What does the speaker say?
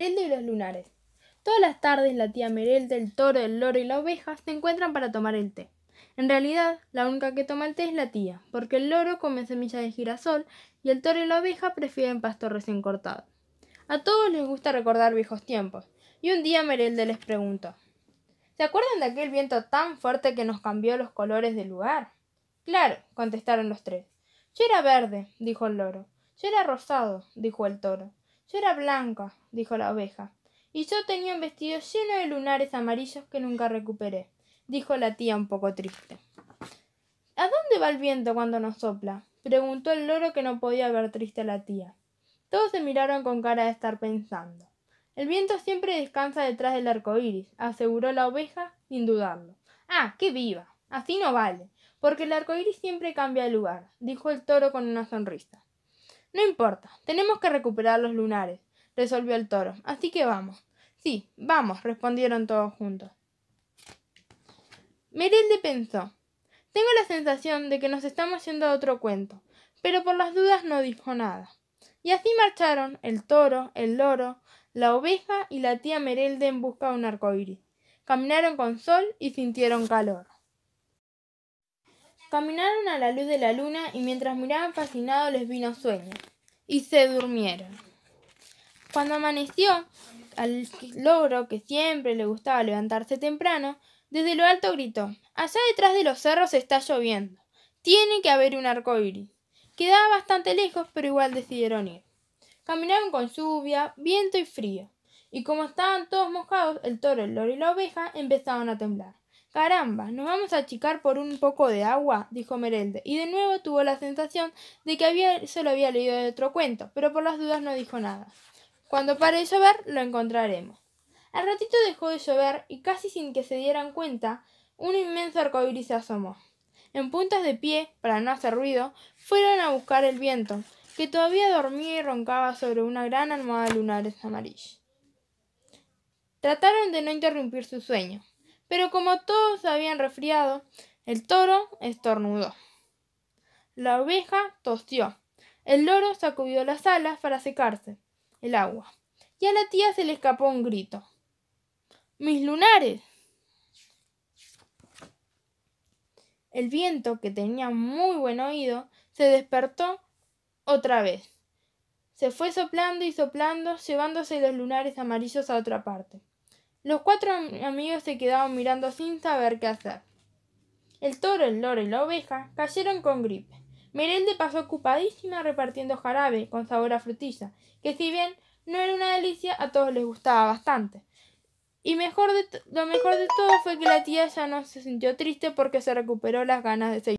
Merelde y los lunares. Todas las tardes la tía Merelda, el toro, el loro y la oveja se encuentran para tomar el té. En realidad, la única que toma el té es la tía, porque el loro come semillas de girasol y el toro y la oveja prefieren pasto recién cortado. A todos les gusta recordar viejos tiempos, y un día Merelda les preguntó: ¿Se acuerdan de aquel viento tan fuerte que nos cambió los colores del lugar? Claro, contestaron los tres. Yo era verde, dijo el loro. Yo era rosado, dijo el toro. Yo era blanca, dijo la oveja. Y yo tenía un vestido lleno de lunares amarillos que nunca recuperé, dijo la tía un poco triste. ¿A dónde va el viento cuando nos sopla? preguntó el loro que no podía ver triste a la tía. Todos se miraron con cara de estar pensando. El viento siempre descansa detrás del arco iris, aseguró la oveja sin dudarlo. Ah, qué viva. Así no vale, porque el arco iris siempre cambia de lugar, dijo el toro con una sonrisa. No importa, tenemos que recuperar los lunares, resolvió el toro, así que vamos. Sí, vamos, respondieron todos juntos. Merelde pensó, tengo la sensación de que nos estamos yendo a otro cuento, pero por las dudas no dijo nada. Y así marcharon el toro, el loro, la oveja y la tía Merelde en busca de un arcoíris. Caminaron con sol y sintieron calor. Caminaron a la luz de la luna y mientras miraban fascinados les vino sueño y se durmieron. Cuando amaneció, al logro que siempre le gustaba levantarse temprano, desde lo alto gritó: Allá detrás de los cerros está lloviendo. Tiene que haber un arco iris. Quedaba bastante lejos, pero igual decidieron ir. Caminaron con lluvia, viento y frío, y como estaban todos mojados, el toro, el loro y la oveja empezaron a temblar. Caramba, ¿nos vamos a achicar por un poco de agua? dijo Merelde, y de nuevo tuvo la sensación de que había, se lo había leído de otro cuento, pero por las dudas no dijo nada. Cuando pare de llover, lo encontraremos. Al ratito dejó de llover y casi sin que se dieran cuenta, un inmenso arcoíris se asomó. En puntas de pie, para no hacer ruido, fueron a buscar el viento, que todavía dormía y roncaba sobre una gran almohada lunar lunares Trataron de no interrumpir su sueño, pero como todos habían resfriado, el toro estornudó. La oveja tosió. El loro sacudió las alas para secarse el agua. Y a la tía se le escapó un grito. ¡Mis lunares! El viento, que tenía muy buen oído, se despertó otra vez. Se fue soplando y soplando, llevándose los lunares amarillos a otra parte. Los cuatro amigos se quedaron mirando sin saber qué hacer. El toro, el loro y la oveja cayeron con gripe. Merelde pasó ocupadísima repartiendo jarabe con sabor a frutilla, que si bien no era una delicia, a todos les gustaba bastante. Y mejor de lo mejor de todo fue que la tía ya no se sintió triste porque se recuperó las ganas de seguir.